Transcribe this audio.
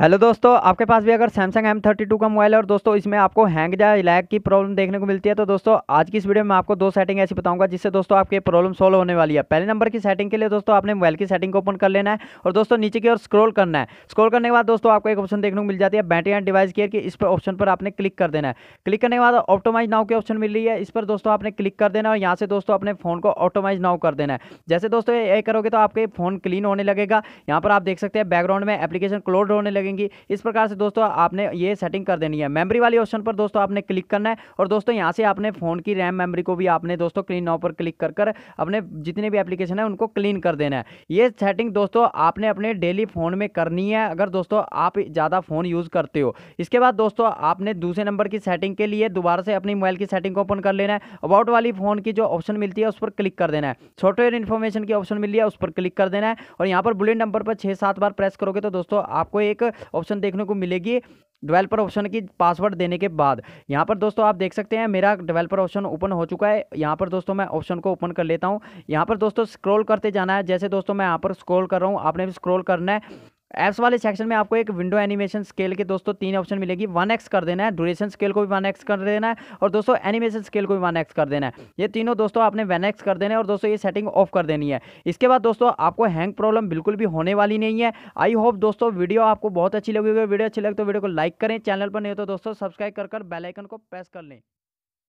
hello दोस्तों आपके पास भी अगर सैमसंग एम थर्टी टू का मोबाइल है और दोस्तों इसमें आपको हैंग या लैग की प्रॉब्लम देखने को मिलती है तो दोस्तों आज की इस वीडियो में आपको दो सेटिंग ऐसी बताऊंगा जिससे दोस्तों आपकी प्रॉब्लम सॉल्व होने वाली है पहले नंबर की सेटिंग के लिए दोस्तों आपने मोबाइल की सेटिंग को ओपन कर लेना है और दोस्तों नीचे की ओर स्क्रोल करना है स्क्रोल करने के बाद दोस्तों आपको एक ऑप्शन देखने को मिल जाती है बैटरी एंड डिवाइस केयर की इस पर ऑप्शन पर आपने क्लिक कर देना है क्लिक करने के बाद ऑटोमाइज नाव की ऑप्शन मिल रही है इस पर दोस्तों आपने क्लिक कर देना और यहाँ से दोस्तों अपने फोन को ऑटोमाइज नाव कर देना है जैसे दोस्तों ये करोगे तो आपके फोन क्लीन होने लगेगा यहाँ पर आप देख सकते हैं बैकग्राउंड में एप्लीकेशन क्लोड होने लगेगा लगेंगी इस प्रकार से दोस्तों आपने ये सेटिंग कर देनी है मेमरी वाली ऑप्शन पर दोस्तों आपने क्लिक करना है और दोस्तों यहाँ से आपने फ़ोन की रैम मेमरी को भी आपने दोस्तों क्लीन नाउ पर क्लिक कर कर अपने जितने भी एप्लीकेशन है उनको क्लीन कर देना है ये सेटिंग दोस्तों आपने अपने डेली फ़ोन में करनी है अगर दोस्तों आप ज़्यादा फ़ोन यूज़ करते हो इसके बाद दोस्तों आपने दूसरे नंबर की सेटिंग के लिए दोबारा से अपनी मोबाइल की सेटिंग को ओपन कर लेना है अबाउट वाली फ़ोन की जो ऑप्शन मिलती है उस पर क्लिक कर देना है सॉफ्टवेयर इन्फॉर्मेशन की ऑप्शन मिली है उस पर क्लिक कर देना है और यहाँ पर बुलेट नंबर पर छः सात बार प्रेस करोगे तो दोस्तों आपको एक ऑप्शन देखने को मिलेगी डेवलपर ऑप्शन की पासवर्ड देने के बाद यहाँ पर दोस्तों आप देख सकते हैं मेरा डेवलपर ऑप्शन ओपन हो चुका है यहाँ पर दोस्तों मैं ऑप्शन को ओपन कर लेता हूँ यहाँ पर दोस्तों स्क्रॉल करते जाना है जैसे दोस्तों मैं यहाँ पर स्क्रॉल कर रहा हूँ आपने भी स्क्रॉल करना है ऐप्स वाले सेक्शन में आपको एक विंडो एनिमेशन स्केल के दोस्तों तीन ऑप्शन मिलेगी वन एक्स कर देना है ड्यूरेशन स्केल को भी वन एक्स कर देना है और दोस्तों एनिमेशन स्केल को भी वन एक्स कर देना है ये तीनों दोस्तों आपने वन एक्स कर देना है और दोस्तों ये सेटिंग ऑफ कर देनी है इसके बाद दोस्तों आपको हैंग प्रॉब्लम बिल्कुल भी होने वाली नहीं है आई होप दोस्तों वीडियो आपको बहुत अच्छी लगी वीडियो अच्छी लगे तो वीडियो को लाइक करें चैनल पर नहीं तो दोस्तों सब्सक्राइब कर बेलाइकन को प्रेस कर लें